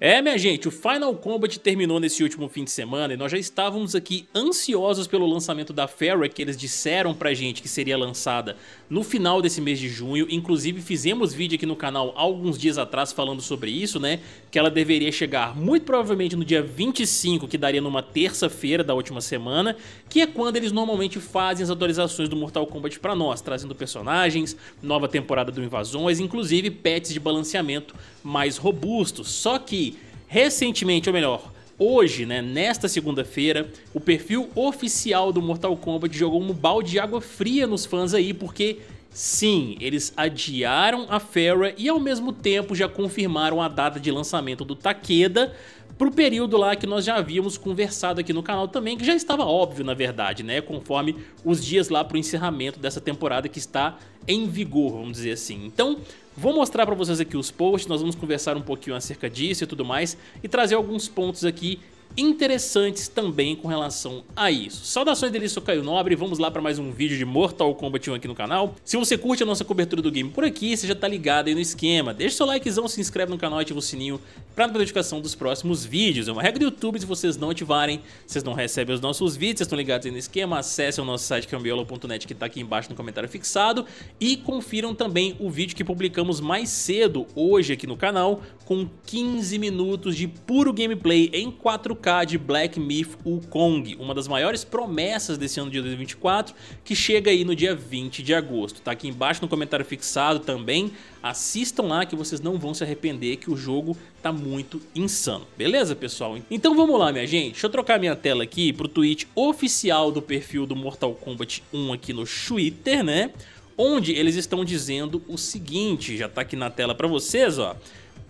É, minha gente, o Final Combat terminou nesse último fim de semana e nós já estávamos aqui ansiosos pelo lançamento da Fairy que eles disseram pra gente que seria lançada no final desse mês de junho. Inclusive fizemos vídeo aqui no canal alguns dias atrás falando sobre isso, né? Que ela deveria chegar muito provavelmente no dia 25, que daria numa terça-feira da última semana, que é quando eles normalmente fazem as atualizações do Mortal Kombat pra nós, trazendo personagens, nova temporada do Invasões, inclusive pets de balanceamento mais robustos. Só que Recentemente, ou melhor, hoje, né, nesta segunda-feira, o perfil oficial do Mortal Kombat jogou um balde de água fria nos fãs aí, porque sim, eles adiaram a Fera e ao mesmo tempo já confirmaram a data de lançamento do Takeda pro período lá que nós já havíamos conversado aqui no canal também, que já estava óbvio, na verdade, né? Conforme os dias lá pro encerramento dessa temporada que está em vigor, vamos dizer assim. Então, Vou mostrar para vocês aqui os posts, nós vamos conversar um pouquinho acerca disso e tudo mais e trazer alguns pontos aqui interessantes também com relação a isso. Saudações dele, sou Caio Nobre, vamos lá para mais um vídeo de Mortal Kombat 1 aqui no canal. Se você curte a nossa cobertura do game por aqui, você já tá ligado aí no esquema. Deixa seu likezão, se inscreve no canal e ativa o sininho para não perder notificação dos próximos vídeos. É uma regra do YouTube, se vocês não ativarem, vocês não recebem os nossos vídeos, vocês estão ligados aí no esquema, acessem o nosso site cambiola.net é que tá aqui embaixo no comentário fixado e confiram também o vídeo que publicamos mais cedo hoje aqui no canal com 15 minutos de puro gameplay em 4 4K de Black Myth Wukong, uma das maiores promessas desse ano de 2024, que chega aí no dia 20 de agosto. Tá aqui embaixo no comentário fixado também, assistam lá que vocês não vão se arrepender que o jogo tá muito insano. Beleza, pessoal? Então vamos lá, minha gente. Deixa eu trocar minha tela aqui pro tweet oficial do perfil do Mortal Kombat 1 aqui no Twitter, né? Onde eles estão dizendo o seguinte, já tá aqui na tela pra vocês, ó.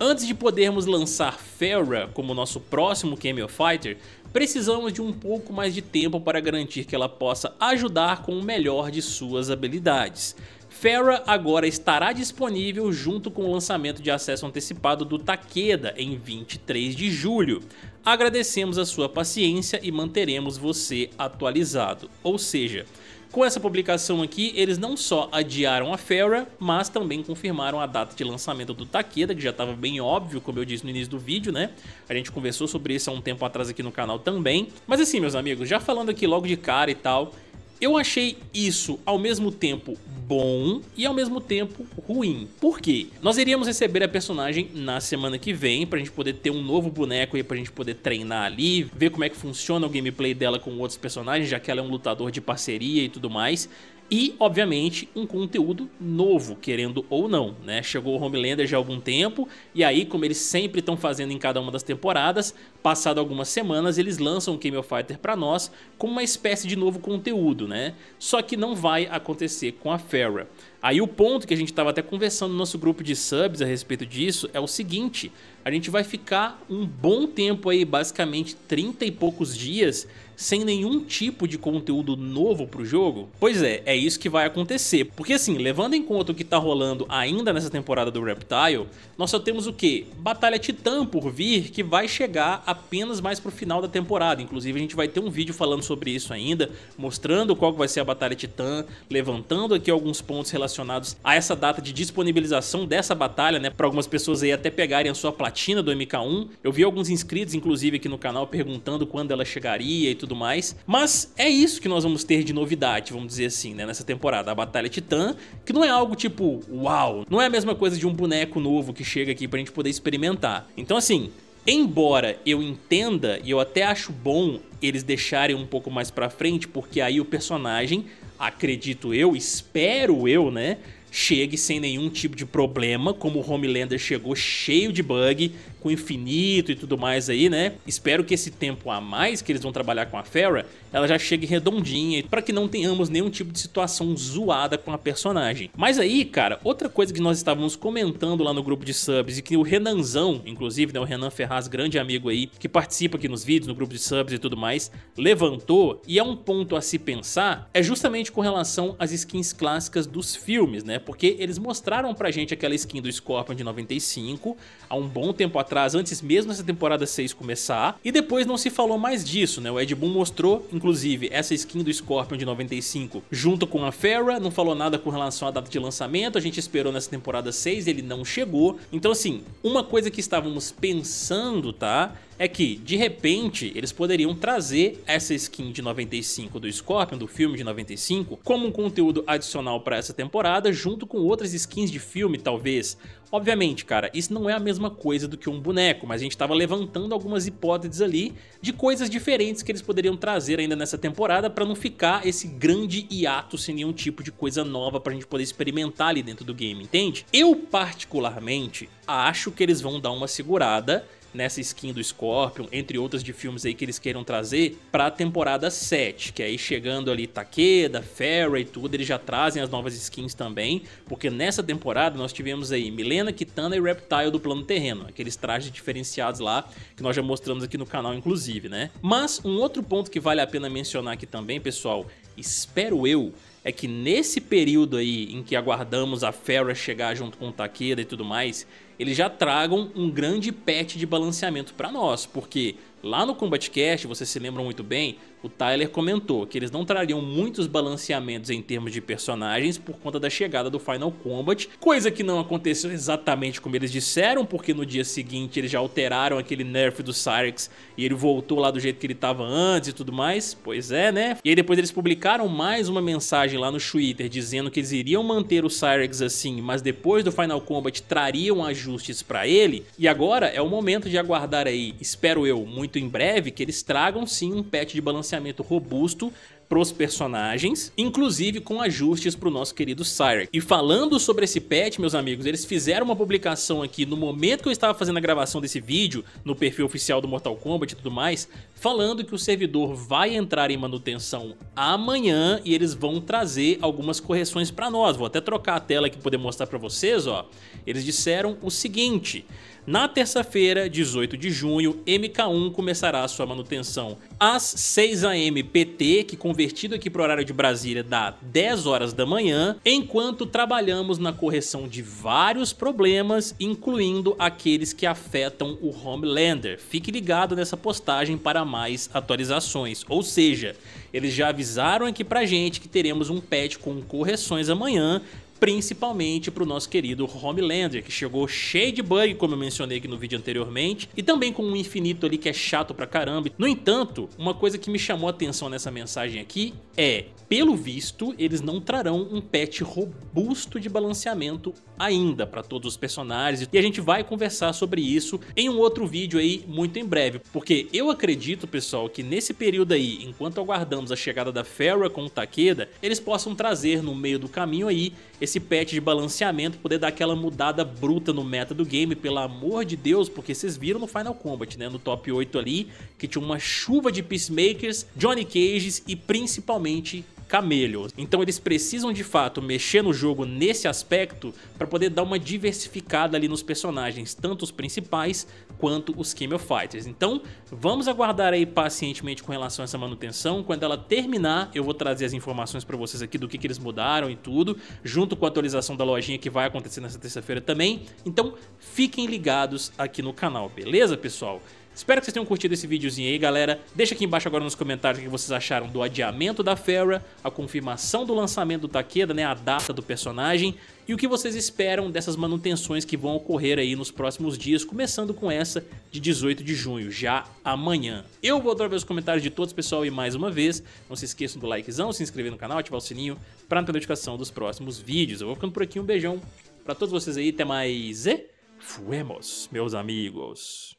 Antes de podermos lançar Fera como nosso próximo Camel Fighter, precisamos de um pouco mais de tempo para garantir que ela possa ajudar com o melhor de suas habilidades. Fera agora estará disponível junto com o lançamento de acesso antecipado do Takeda em 23 de julho. Agradecemos a sua paciência e manteremos você atualizado. Ou seja, com essa publicação aqui, eles não só adiaram a Fera, mas também confirmaram a data de lançamento do Takeda, que já estava bem óbvio, como eu disse no início do vídeo, né? A gente conversou sobre isso há um tempo atrás aqui no canal também. Mas assim, meus amigos, já falando aqui logo de cara e tal, eu achei isso ao mesmo tempo bom e ao mesmo tempo ruim. Por quê? Nós iríamos receber a personagem na semana que vem pra gente poder ter um novo boneco e pra gente poder treinar ali, ver como é que funciona o gameplay dela com outros personagens, já que ela é um lutador de parceria e tudo mais e, obviamente, um conteúdo novo, querendo ou não, né? Chegou o Homelander já há algum tempo, e aí, como eles sempre estão fazendo em cada uma das temporadas, passado algumas semanas, eles lançam o Game of Fighter pra nós como uma espécie de novo conteúdo, né? Só que não vai acontecer com a Fera Aí o ponto que a gente estava até conversando no nosso grupo de subs a respeito disso é o seguinte, a gente vai ficar um bom tempo aí, basicamente 30 e poucos dias sem nenhum tipo de conteúdo novo pro jogo? Pois é, é isso que vai acontecer. Porque assim, levando em conta o que tá rolando ainda nessa temporada do Reptile, nós só temos o que? Batalha Titã por vir, que vai chegar apenas mais pro final da temporada. Inclusive a gente vai ter um vídeo falando sobre isso ainda, mostrando qual vai ser a Batalha Titã, levantando aqui alguns pontos relacionados a essa data de disponibilização dessa batalha, né? Pra algumas pessoas aí até pegarem a sua platina do MK1. Eu vi alguns inscritos, inclusive, aqui no canal perguntando quando ela chegaria e tudo tudo mais. Mas é isso que nós vamos ter de novidade, vamos dizer assim, né, nessa temporada. A Batalha Titã, que não é algo tipo, uau, não é a mesma coisa de um boneco novo que chega aqui pra gente poder experimentar. Então assim, Embora eu entenda e eu até acho bom eles deixarem um pouco mais pra frente, porque aí o personagem, acredito eu, espero eu, né? chegue sem nenhum tipo de problema, como o Homelander chegou cheio de bug, com infinito e tudo mais aí, né? Espero que esse tempo a mais que eles vão trabalhar com a Fera, ela já chegue redondinha, para que não tenhamos nenhum tipo de situação zoada com a personagem. Mas aí, cara, outra coisa que nós estávamos comentando lá no grupo de subs e que o Renanzão, inclusive, né, o Renan Ferraz, grande amigo aí, que participa aqui nos vídeos, no grupo de subs e tudo mais, levantou, e é um ponto a se pensar, é justamente com relação às skins clássicas dos filmes, né? Né? Porque eles mostraram pra gente aquela skin do Scorpion de 95 há um bom tempo atrás, antes mesmo dessa temporada 6 começar, e depois não se falou mais disso, né? O Ed Boon mostrou, inclusive, essa skin do Scorpion de 95 junto com a Fera, não falou nada com relação à data de lançamento, a gente esperou nessa temporada 6, ele não chegou. Então assim, uma coisa que estávamos pensando, tá? é que, de repente, eles poderiam trazer essa skin de 95 do Scorpion, do filme de 95, como um conteúdo adicional para essa temporada, junto com outras skins de filme, talvez. Obviamente, cara, isso não é a mesma coisa do que um boneco, mas a gente estava levantando algumas hipóteses ali de coisas diferentes que eles poderiam trazer ainda nessa temporada para não ficar esse grande hiato sem nenhum tipo de coisa nova pra gente poder experimentar ali dentro do game, entende? Eu particularmente acho que eles vão dar uma segurada nessa skin do Scorpion, entre outras de filmes aí que eles queiram trazer, pra temporada 7, que aí chegando ali Takeda, Ferry e tudo, eles já trazem as novas skins também, porque nessa temporada nós tivemos aí Milena, Kitana e Reptile do plano terreno, aqueles trajes diferenciados lá, que nós já mostramos aqui no canal inclusive, né? Mas um outro ponto que vale a pena mencionar aqui também, pessoal, espero eu, é que nesse período aí em que aguardamos a Fera chegar junto com o Takeda e tudo mais, eles já tragam um grande patch de balanceamento para nós, porque lá no Combat Cast, vocês se lembram muito bem, o Tyler comentou que eles não trariam muitos balanceamentos em termos de personagens por conta da chegada do Final Combat, coisa que não aconteceu exatamente como eles disseram, porque no dia seguinte eles já alteraram aquele nerf do Cyrix e ele voltou lá do jeito que ele estava antes e tudo mais, pois é né? E aí depois eles publicaram mais uma mensagem lá no Twitter dizendo que eles iriam manter o Cyrix assim, mas depois do Final Combat trariam ajuda ajustes para ele. E agora é o momento de aguardar aí, espero eu, muito em breve, que eles tragam sim um patch de balanceamento robusto pros personagens, inclusive com ajustes pro nosso querido Cyrek. E falando sobre esse patch, meus amigos, eles fizeram uma publicação aqui no momento que eu estava fazendo a gravação desse vídeo, no perfil oficial do Mortal Kombat e tudo mais, falando que o servidor vai entrar em manutenção amanhã e eles vão trazer algumas correções para nós. Vou até trocar a tela aqui para poder mostrar para vocês, ó. Eles disseram o seguinte: na terça-feira, 18 de junho, MK1 começará sua manutenção às 6 am PT, que convertido aqui para o horário de Brasília dá 10 horas da manhã, enquanto trabalhamos na correção de vários problemas, incluindo aqueles que afetam o Homelander. Fique ligado nessa postagem para mais atualizações. Ou seja, eles já avisaram aqui pra gente que teremos um patch com correções amanhã, principalmente para o nosso querido Homelander, que chegou cheio de bug, como eu mencionei aqui no vídeo anteriormente, e também com um infinito ali que é chato pra caramba. No entanto, uma coisa que me chamou a atenção nessa mensagem aqui é, pelo visto, eles não trarão um patch robusto de balanceamento ainda para todos os personagens, e a gente vai conversar sobre isso em um outro vídeo aí muito em breve, porque eu acredito, pessoal, que nesse período aí, enquanto aguardamos a chegada da Farrah com o Takeda, eles possam trazer no meio do caminho aí esse patch de balanceamento poder dar aquela mudada bruta no meta do game, pelo amor de Deus, porque vocês viram no Final Combat, né? No top 8 ali, que tinha uma chuva de Peacemakers, Johnny Cages e principalmente camelho. Então eles precisam de fato mexer no jogo nesse aspecto para poder dar uma diversificada ali nos personagens, tanto os principais quanto os Camel Fighters. Então vamos aguardar aí pacientemente com relação a essa manutenção. Quando ela terminar, eu vou trazer as informações para vocês aqui do que, que eles mudaram e tudo, junto com a atualização da lojinha que vai acontecer nessa terça-feira também. Então fiquem ligados aqui no canal, beleza pessoal? Espero que vocês tenham curtido esse videozinho aí, galera. Deixa aqui embaixo agora nos comentários o que vocês acharam do adiamento da Fera, a confirmação do lançamento do Takeda, né, a data do personagem, e o que vocês esperam dessas manutenções que vão ocorrer aí nos próximos dias, começando com essa de 18 de junho, já amanhã. Eu vou adorar ver os comentários de todos, pessoal, e mais uma vez, não se esqueçam do likezão, se inscrever no canal, ativar o sininho para não ter notificação dos próximos vídeos. Eu vou ficando por aqui, um beijão para todos vocês aí, até mais e fuemos, meus amigos.